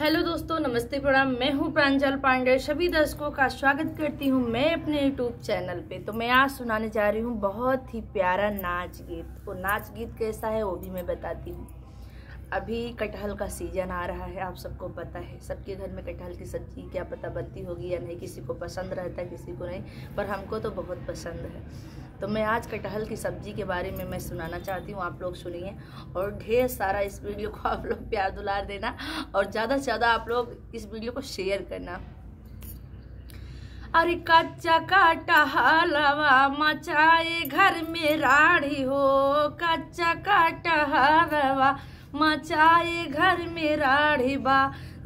hello दोस्तों नमस्ते प्रणाम मैं हूं प्रांजल पांडे सभी दर्शकों का स्वागत करती हूं मैं अपने यूट्यूब चैनल पे तो मैं आज सुनाने जा रही हूं बहुत ही प्यारा नाच गीत वो नाच गीत कैसा है वो भी मैं बताती हूँ अभी कटहल का सीजन आ रहा है आप सबको पता है सबके घर में कटहल की सब्जी क्या पता बनती होगी या नहीं किसी को पसंद रहता है किसी को नहीं पर हमको तो बहुत पसंद है तो मैं आज कटहल की सब्जी के बारे में मैं सुनाना चाहती हूँ आप लोग सुनिए और ढेर सारा इस वीडियो को आप लोग प्यार दुलार देना और ज़्यादा से ज़्यादा आप लोग इस वीडियो को शेयर करना अरे कच्चा काटा मचाए घर में राढ़ी हो कच्चा काटा मचाए घर में राढ़िबा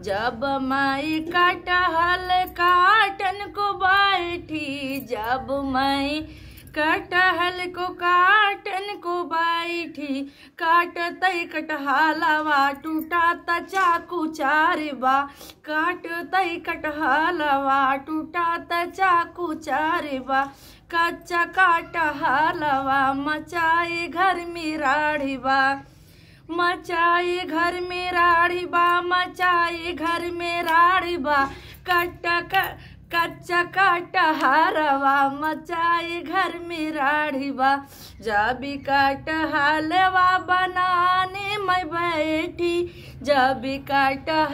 जब मैं कटहल काटन को बैठी जब मैं कटहल को काटन को बैठी काटत कटहलवा टूटात चाकू चारबा काटत कटहलवा टूटात चाकू चारबा कच्चा काटहलवा मचाए घर में राढ़ीबा मचाए घर में राड़ी बा मचाए घर में राड़ी बा कटक कच्चा हरवा मचाए घर में जब जबी हलवा बनाने मैं बैठी जबी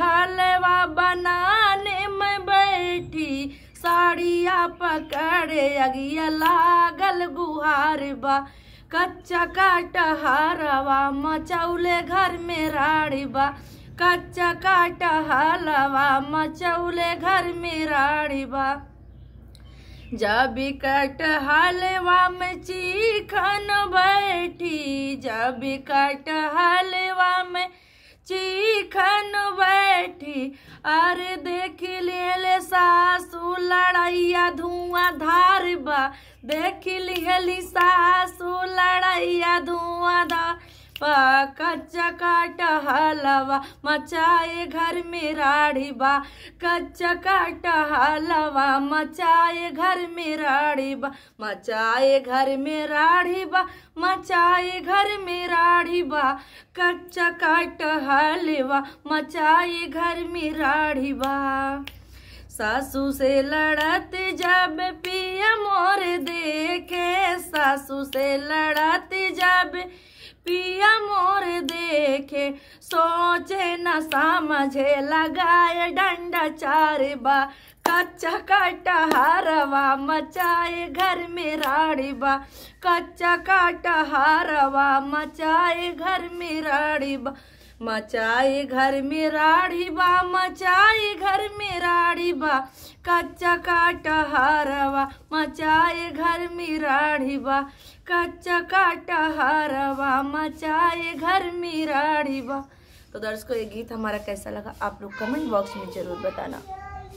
हलवा बनाने मैं बैठी साड़िया पकड़े अगिया लागल गुहार बा कच्चा काटा हरवा मचौले घर में राड़ी बा कच्चा काटा हलवा मचौले घर में राड़ी बा जब कट हलवा में चीखन बैठी जब कट हलवा में चीखन बैठी अरे देख ले सासुला धुआंधार बा देख लिहली सासू लड़ैया धुआंधार कच्चा काट हलवा मचाए घर में राड़ी बा कच्चा काट हलवा मचाए घर में राड़ी बा मचाए घर में राड़ी बा मचाए घर में राड़ी बा कच्चा काट हलवा मचाए घर में राड़ी बा सासू से लड़त जब सासू से लड़त जब पिया मोर देखे सोचे न समझे लगाए डंडा चार बा कच्चा काटा मचाए घर में राड़ी बा कच्चा काटा मचाए घर में राड़ी बा मचाए घर में राढ़ी बा मचाए घर में राढ़ी बा कच्चा काटा हारवा मचाए घर में राढ़ी बा कच्चा काटा हारवा मचाए घर में राढ़ी बा तो दर्शकों ये गीत हमारा कैसा लगा आप लोग कमेंट बॉक्स में ज़रूर बताना